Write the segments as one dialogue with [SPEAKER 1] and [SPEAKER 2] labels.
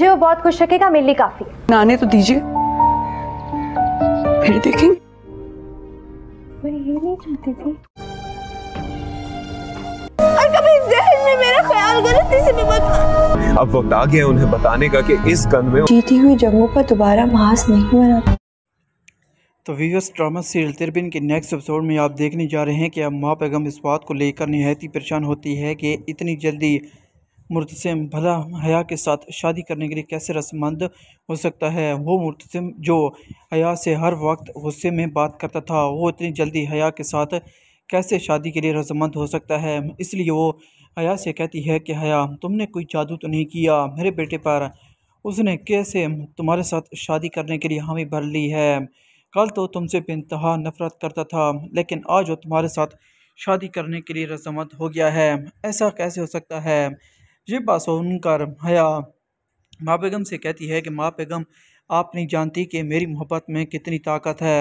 [SPEAKER 1] मुझे वो बहुत खुश रखेगा मेरे लिए काफी नाने तो दीजिए फिर देखेंगे और कभी जहन में मेरा ख्याल गलती से अब वक्त आ गया उन्हें बताने का कि इस कन में जीती हुई जंगों पर दोबारा मास नहीं बनाता तो वीवर्स ड्रामा सीरियल तिरबिन के नेक्स्ट एपिसोड में आप देखने जा रहे हैं कि अब माँ पैगम इस बात को लेकर नहायत परेशान होती है कि इतनी जल्दी मुर्तसम भला हया के साथ शादी करने के लिए कैसे रसमंद हो सकता है वो मुर्तसम जो हया से हर वक्त गुस्से में बात करता था वो इतनी जल्दी हया के साथ कैसे शादी के लिए रसमंद हो सकता है इसलिए वो हया से कहती है कि हया तुमने कोई जादू तो नहीं किया मेरे बेटे पर उसने कैसे तुम्हारे साथ शादी करने के लिए हामी भर ली है कल तो तुमसे बेतहा नफरत करता था लेकिन आज वो तुम्हारे साथ शादी करने के लिए रसमंद हो गया है ऐसा कैसे हो सकता है ये बासौन का हया माँ बेगम से कहती है कि माँ बेगम आप नहीं जानती कि मेरी मोहब्बत में कितनी ताकत है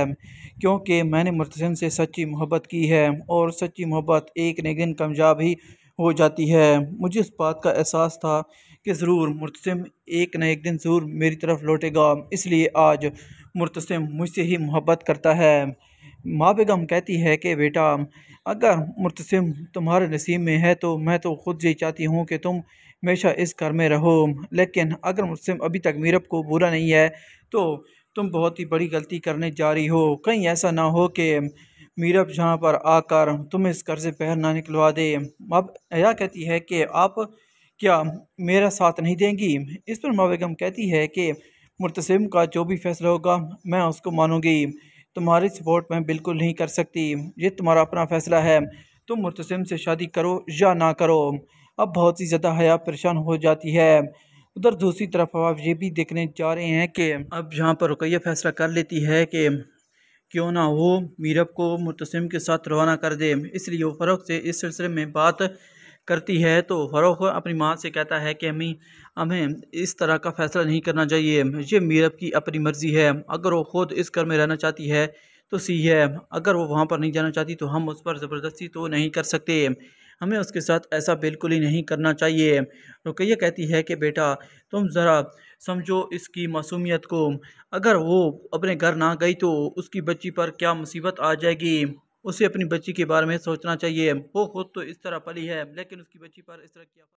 [SPEAKER 1] क्योंकि मैंने मुतसम से सच्ची मोहब्बत की है और सच्ची मोहब्बत एक न दिन कामयाब ही हो जाती है मुझे इस बात का एहसास था कि ज़रूर मुतसम एक न एक दिन ज़रूर मेरी तरफ लौटेगा इसलिए आज मुर्तसम मुझसे ही मोहब्बत करता है माँ बेगम कहती है कि बेटा अगर मुतसम तुम्हारे नसीब में है तो मैं तो खुद यही चाहती हूँ कि तुम हमेशा इस घर में रहो लेकिन अगर मुतसम अभी तक मीरब को बुरा नहीं है तो तुम बहुत ही बड़ी गलती करने जा रही हो कहीं ऐसा ना हो कि मीरब जहाँ पर आकर तुम इस घर से बाहर ना निकलवा दे अब अया कहती है कि आप क्या मेरा साथ नहीं देंगी इस पर माँ बेगम कहती है कि मुतसम का जो भी फैसला होगा मैं उसको मानूंगी तुम्हारी सपोर्ट में बिल्कुल नहीं कर सकती ये तुम्हारा अपना फ़ैसला है तुम मुतसम से शादी करो या ना करो अब बहुत ही ज़्यादा हया परेशान हो जाती है उधर दूसरी तरफ आप ये भी देखने जा रहे हैं कि अब जहाँ पर रुकैया फ़ैसला कर लेती है कि क्यों ना वो मीरब को मुतसम के साथ रवाना कर दे इसलिए वो फ़र्क से इस सिलसिले में बात करती है तो फ़रोख अपनी माँ से कहता है कि हमें हमें इस तरह का फ़ैसला नहीं करना चाहिए ये मीरब की अपनी मर्ज़ी है अगर वो ख़ुद इस घर में रहना चाहती है तो सी है अगर वो वहाँ पर नहीं जाना चाहती तो हम उस पर ज़बरदस्ती तो नहीं कर सकते हमें उसके साथ ऐसा बिल्कुल ही नहीं करना चाहिए रुकैया कहती है कि बेटा तुम ज़रा समझो इसकी मासूमियत को अगर वो अपने घर ना गई तो उसकी बच्ची पर क्या मुसीबत आ जाएगी उसे अपनी बच्ची के बारे में सोचना चाहिए वो खुद तो इस तरह पली है लेकिन उसकी बच्ची पर इस तरह किया